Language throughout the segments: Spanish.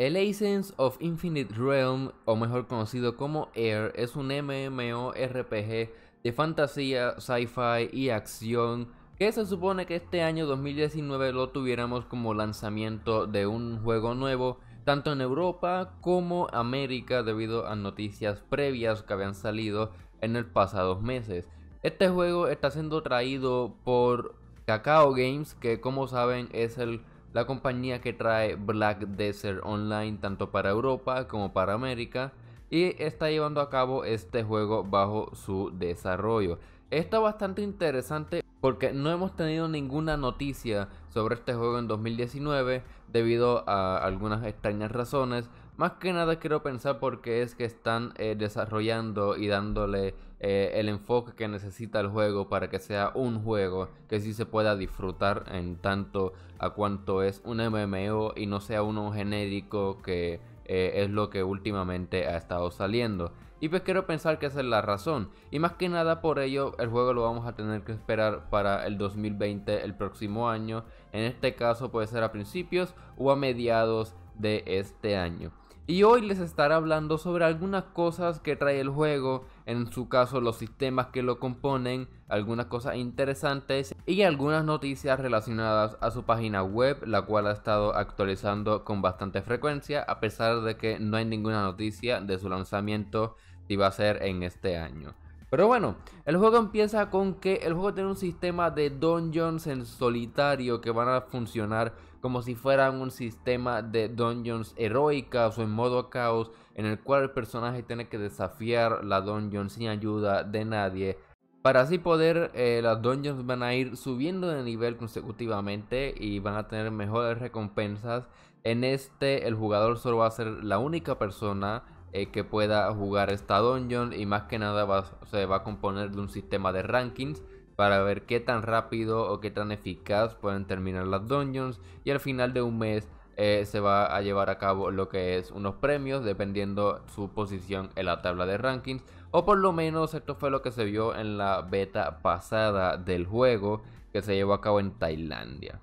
El Essence of Infinite Realm, o mejor conocido como Air, es un MMORPG de fantasía, sci-fi y acción que se supone que este año 2019 lo tuviéramos como lanzamiento de un juego nuevo, tanto en Europa como América debido a noticias previas que habían salido en el pasado meses. Este juego está siendo traído por Cacao Games, que como saben es el la compañía que trae Black Desert Online tanto para Europa como para América y está llevando a cabo este juego bajo su desarrollo. Está bastante interesante porque no hemos tenido ninguna noticia sobre este juego en 2019 debido a algunas extrañas razones. Más que nada quiero pensar porque es que están eh, desarrollando y dándole eh, el enfoque que necesita el juego para que sea un juego que sí se pueda disfrutar en tanto a cuanto es un MMO y no sea uno genérico que eh, es lo que últimamente ha estado saliendo. Y pues quiero pensar que esa es la razón. Y más que nada por ello el juego lo vamos a tener que esperar para el 2020, el próximo año. En este caso puede ser a principios o a mediados de este año. Y hoy les estaré hablando sobre algunas cosas que trae el juego, en su caso los sistemas que lo componen, algunas cosas interesantes y algunas noticias relacionadas a su página web, la cual ha estado actualizando con bastante frecuencia, a pesar de que no hay ninguna noticia de su lanzamiento si va a ser en este año. Pero bueno, el juego empieza con que el juego tiene un sistema de dungeons en solitario que van a funcionar como si fueran un sistema de dungeons heroicas o en modo caos, en el cual el personaje tiene que desafiar la dungeon sin ayuda de nadie. Para así poder, eh, las dungeons van a ir subiendo de nivel consecutivamente y van a tener mejores recompensas. En este, el jugador solo va a ser la única persona eh, que pueda jugar esta dungeon y más que nada se va a componer de un sistema de rankings para ver qué tan rápido o qué tan eficaz pueden terminar las dungeons y al final de un mes eh, se va a llevar a cabo lo que es unos premios dependiendo su posición en la tabla de rankings o por lo menos esto fue lo que se vio en la beta pasada del juego que se llevó a cabo en Tailandia.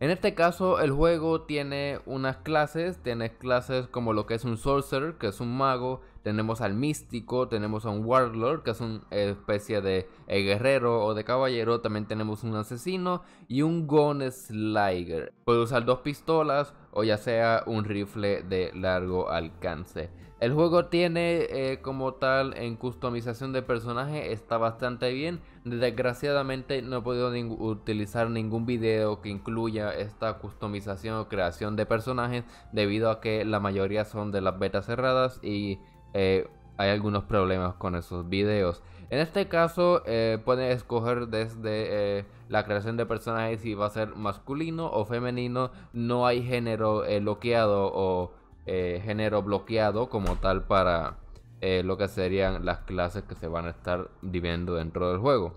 En este caso el juego tiene unas clases, tiene clases como lo que es un sorcerer, que es un mago, tenemos al místico, tenemos a un warlord, que es una especie de eh, guerrero o de caballero, también tenemos un asesino y un gun slider. Puede usar dos pistolas o ya sea un rifle de largo alcance. El juego tiene eh, como tal en customización de personaje está bastante bien. Desgraciadamente no he podido utilizar ningún video que incluya esta customización o creación de personajes debido a que la mayoría son de las betas cerradas y eh, hay algunos problemas con esos videos. En este caso eh, escoger desde eh, la creación de personajes si va a ser masculino o femenino. No hay género bloqueado o eh, género bloqueado como tal para eh, lo que serían las clases que se van a estar viviendo dentro del juego.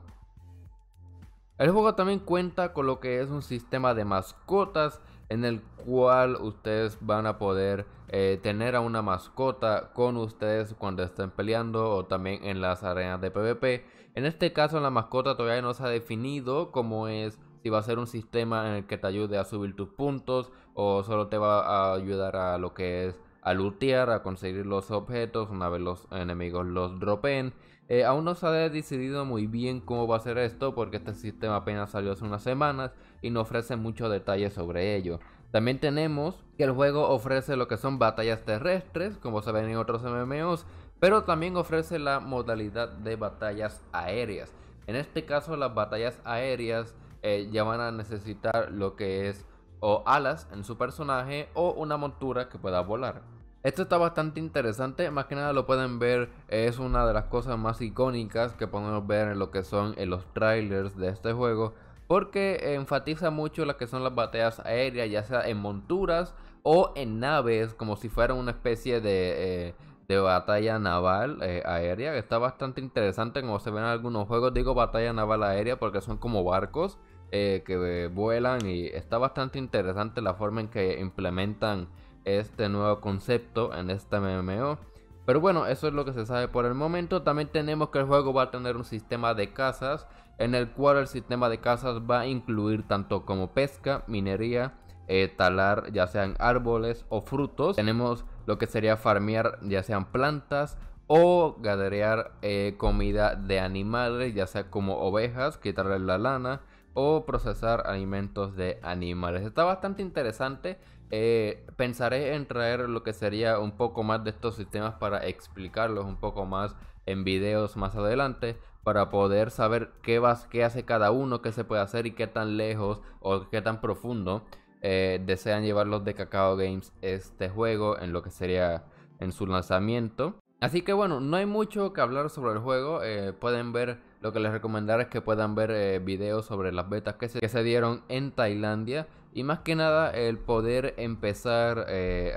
El juego también cuenta con lo que es un sistema de mascotas en el cual ustedes van a poder eh, tener a una mascota con ustedes cuando estén peleando o también en las arenas de PvP. En este caso la mascota todavía no se ha definido como es va a ser un sistema en el que te ayude a subir tus puntos o solo te va a ayudar a lo que es a lootear, a conseguir los objetos una vez los enemigos los dropen. Eh, aún no se ha decidido muy bien cómo va a ser esto porque este sistema apenas salió hace unas semanas y no ofrece mucho detalle sobre ello. También tenemos que el juego ofrece lo que son batallas terrestres, como se ven en otros MMOs, pero también ofrece la modalidad de batallas aéreas. En este caso las batallas aéreas eh, ya van a necesitar lo que es o alas en su personaje o una montura que pueda volar. Esto está bastante interesante, más que nada lo pueden ver, eh, es una de las cosas más icónicas que podemos ver en lo que son en eh, los trailers de este juego, porque enfatiza mucho las que son las batallas aéreas, ya sea en monturas o en naves, como si fuera una especie de, batalla naval aérea, está bastante interesante como se ven en algunos juegos, digo batalla naval aérea porque son como barcos, eh, que vuelan y está bastante interesante la forma en que implementan este nuevo concepto en este MMO. Pero bueno, eso es lo que se sabe por el momento. También tenemos que el juego va a tener un sistema de casas en el cual el sistema de casas va a incluir tanto como pesca, minería, eh, talar ya sean árboles o frutos. Tenemos lo que sería farmear ya sean plantas o gaderear eh, comida de animales, ya sea como ovejas, quitarle la lana, o procesar alimentos de animales. Está bastante interesante. Eh, pensaré en traer lo que sería un poco más de estos sistemas para explicarlos un poco más en videos más adelante para poder saber qué, hace cada uno, qué se puede hacer y qué tan lejos o qué tan profundo eh, desean llevar los de Cacao Games este juego en lo que sería en su lanzamiento. Así que bueno, no hay mucho que hablar sobre el juego, eh, pueden ver lo que les recomendaré es que puedan ver eh, videos sobre las betas que se, dieron en Tailandia y más que nada el poder empezar eh,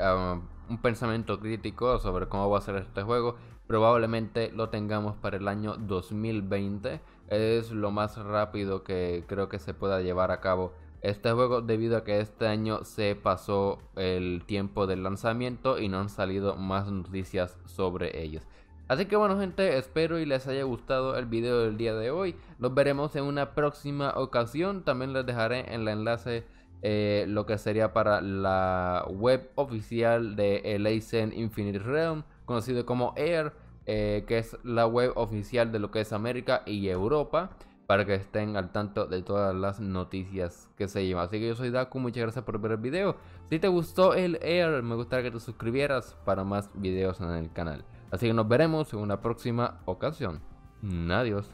un pensamiento crítico sobre cómo va a ser este juego. Probablemente lo tengamos para el año 2020. Es lo más rápido que creo que se pueda llevar a cabo este juego debido a que este año se pasó el tiempo del lanzamiento y no han salido más noticias sobre ellos. Así que bueno gente, espero y les haya gustado el video del día de hoy. Nos veremos en una próxima ocasión. También les dejaré en el enlace eh, lo que sería para la web oficial de Elysian Infinite Realm, conocido como Air, eh, que es la web oficial de lo que es América y Europa, para que estén al tanto de todas las noticias que se llevan. Así que yo soy Daku, muchas gracias por ver el video. Si te gustó el Air, me gustaría que te suscribieras para más videos en el canal. Así que nos veremos en una próxima ocasión. Adiós.